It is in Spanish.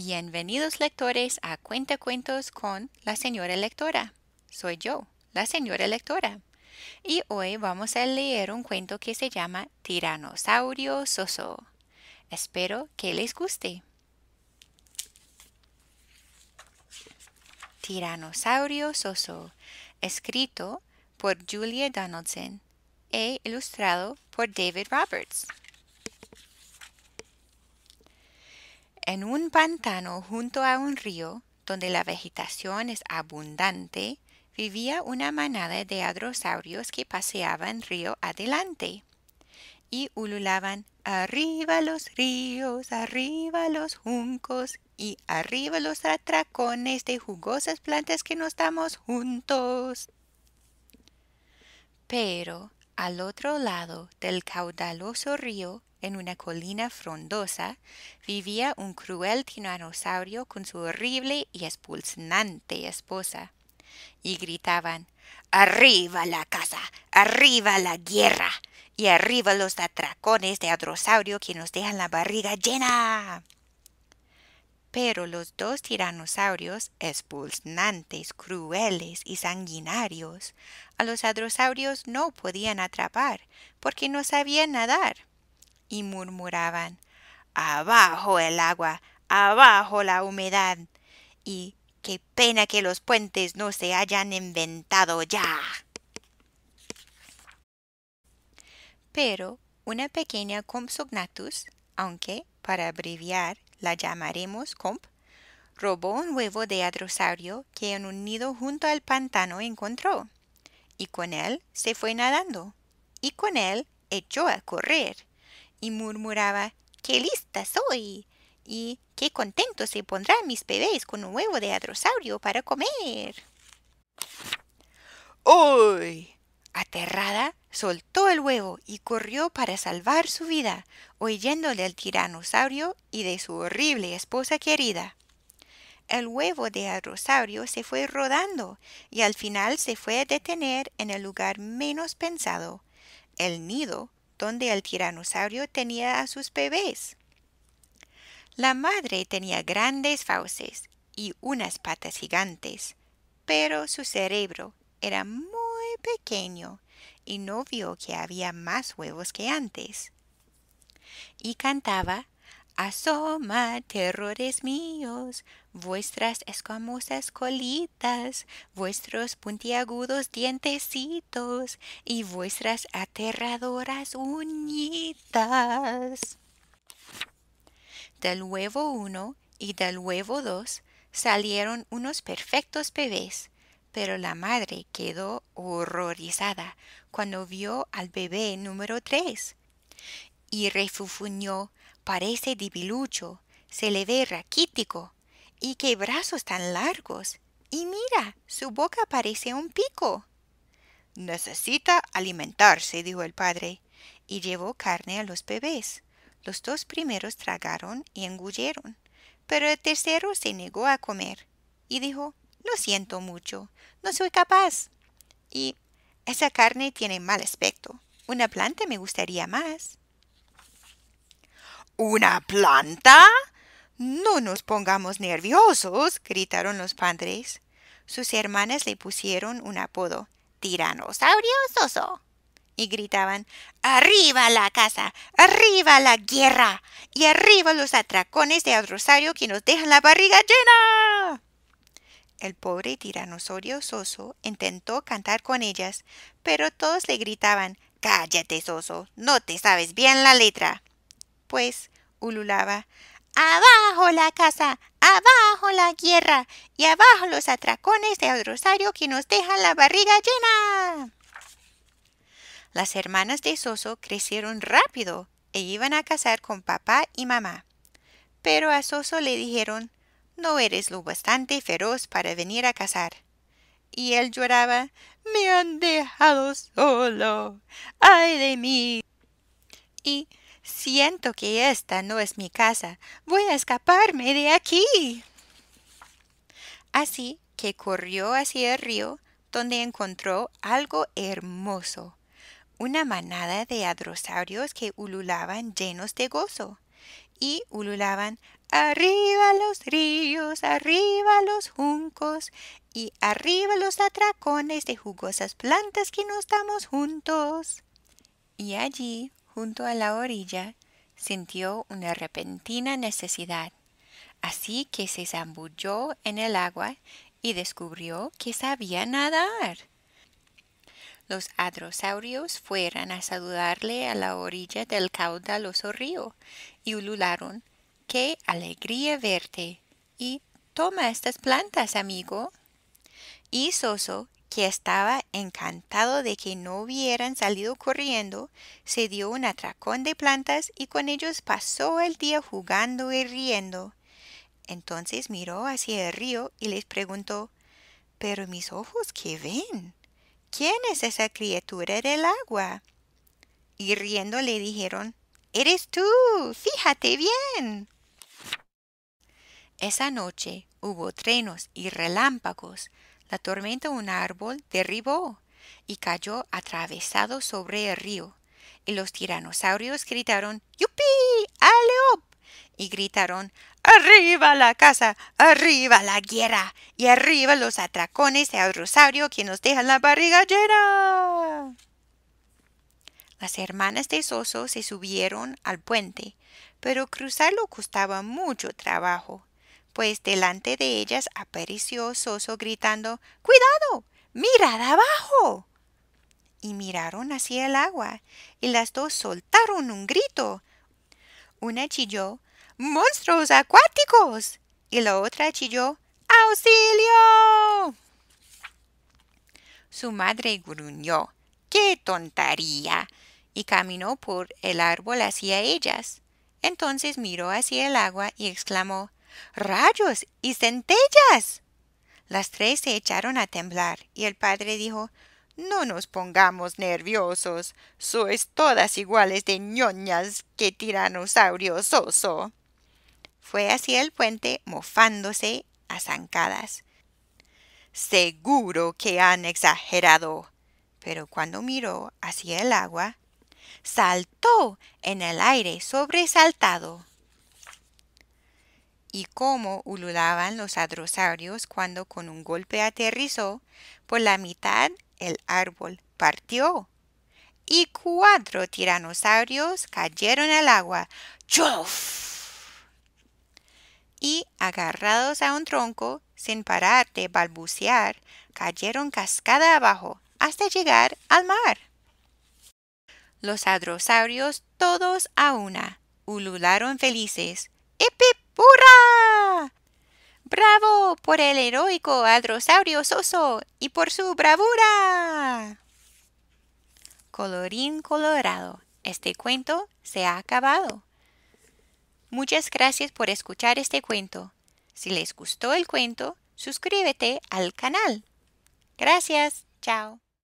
Bienvenidos lectores a Cuentacuentos con la señora lectora. Soy yo, la señora lectora. Y hoy vamos a leer un cuento que se llama Tiranosaurio Soso. Espero que les guste. Tiranosaurio Soso, escrito por Julia Donaldson e ilustrado por David Roberts. En un pantano junto a un río, donde la vegetación es abundante, vivía una manada de adrosaurios que paseaban río adelante y ululaban arriba los ríos, arriba los juncos y arriba los atracones de jugosas plantas que nos damos juntos. Pero al otro lado del caudaloso río en una colina frondosa, vivía un cruel tiranosaurio con su horrible y expulsante esposa. Y gritaban Arriba la casa, arriba la guerra, y arriba los atracones de adrosaurio que nos dejan la barriga llena. Pero los dos tiranosaurios, espulsnantes, crueles y sanguinarios, a los adrosaurios no podían atrapar, porque no sabían nadar y murmuraban Abajo el agua, abajo la humedad. y qué pena que los puentes no se hayan inventado ya. Pero una pequeña compsognatus aunque para abreviar la llamaremos Comp, robó un huevo de adrosaurio que en un nido junto al pantano encontró, y con él se fue nadando, y con él echó a correr, y murmuraba ¡Qué lista soy! y ¡Qué contento se pondrán mis bebés con un huevo de hadrosaurio para comer! ¡Hoy! Aterrada, soltó el huevo y corrió para salvar su vida, oyéndole al tiranosaurio y de su horrible esposa querida. El huevo de hadrosaurio se fue rodando y al final se fue a detener en el lugar menos pensado, el nido donde el tiranosaurio tenía a sus bebés. La madre tenía grandes fauces y unas patas gigantes, pero su cerebro era muy pequeño y no vio que había más huevos que antes. Y cantaba Asoma, terrores míos, vuestras escamosas colitas, vuestros puntiagudos dientecitos y vuestras aterradoras uñitas. Del huevo uno y del huevo dos salieron unos perfectos bebés, pero la madre quedó horrorizada cuando vio al bebé número tres y refufuñó, Parece divilucho, se le ve raquítico. Y qué brazos tan largos. Y mira, su boca parece un pico. Necesita alimentarse, dijo el padre, y llevó carne a los bebés. Los dos primeros tragaron y engulleron, pero el tercero se negó a comer y dijo, No siento mucho, no soy capaz. Y esa carne tiene mal aspecto. Una planta me gustaría más. ¿Una planta? No nos pongamos nerviosos, gritaron los padres. Sus hermanas le pusieron un apodo, tiranosaurio soso. Y gritaban, ¡Arriba la casa! ¡Arriba la guerra! ¡Y arriba los atracones de Rosario que nos dejan la barriga llena! El pobre tiranosaurio soso intentó cantar con ellas, pero todos le gritaban, ¡Cállate, soso! ¡No te sabes bien la letra! pues ululaba Abajo la casa, abajo la guerra y abajo los atracones de Rosario que nos dejan la barriga llena. Las hermanas de Soso crecieron rápido e iban a casar con papá y mamá. Pero a Soso le dijeron No eres lo bastante feroz para venir a casar. Y él lloraba Me han dejado solo. Ay de mí. Y Siento que esta no es mi casa. Voy a escaparme de aquí. Así que corrió hacia el río, donde encontró algo hermoso, una manada de adrosaurios que ululaban llenos de gozo, y ululaban arriba los ríos, arriba los juncos, y arriba los atracones de jugosas plantas que nos damos juntos. Y allí junto a la orilla, sintió una repentina necesidad, así que se zambulló en el agua y descubrió que sabía nadar. Los adrosaurios fueron a saludarle a la orilla del caudaloso río y ulularon, ¡Qué alegría verte! Y toma estas plantas, amigo. Y Soso que estaba encantado de que no hubieran salido corriendo, se dio un atracón de plantas y con ellos pasó el día jugando y riendo. Entonces miró hacia el río y les preguntó Pero mis ojos qué ven? ¿Quién es esa criatura del agua? Y riendo le dijeron Eres tú. Fíjate bien. Esa noche hubo trenos y relámpagos, la tormenta un árbol derribó y cayó atravesado sobre el río. Y los tiranosaurios gritaron ¡Yupi! ¡Aleop! Y gritaron ¡Arriba la casa! ¡Arriba la guerra! ¡Y arriba los atracones de Rosario que nos dejan la barriga llena! Las hermanas de Soso se subieron al puente, pero cruzarlo costaba mucho trabajo pues delante de ellas apareció Soso gritando Cuidado. Mirad abajo. Y miraron hacia el agua, y las dos soltaron un grito. Una chilló Monstruos acuáticos. y la otra chilló ¡Auxilio! Su madre gruñó ¡Qué tontería! y caminó por el árbol hacia ellas. Entonces miró hacia el agua y exclamó rayos y centellas. Las tres se echaron a temblar y el padre dijo No nos pongamos nerviosos. Sois todas iguales de ñoñas que tiranosaurio soso. Fue hacia el puente mofándose a zancadas. Seguro que han exagerado. Pero cuando miró hacia el agua, saltó en el aire sobresaltado y cómo ululaban los adrosaurios cuando con un golpe aterrizó por la mitad el árbol partió y cuatro tiranosaurios cayeron al agua. ¡Chuf! Y agarrados a un tronco, sin parar de balbucear, cayeron cascada abajo hasta llegar al mar. Los adrosaurios todos a una ulularon felices. ¡Hip, ip ¡Hurra! ¡Bravo por el heroico Adrosaurio Soso y por su bravura! Colorín colorado, este cuento se ha acabado. Muchas gracias por escuchar este cuento. Si les gustó el cuento, suscríbete al canal. Gracias, chao.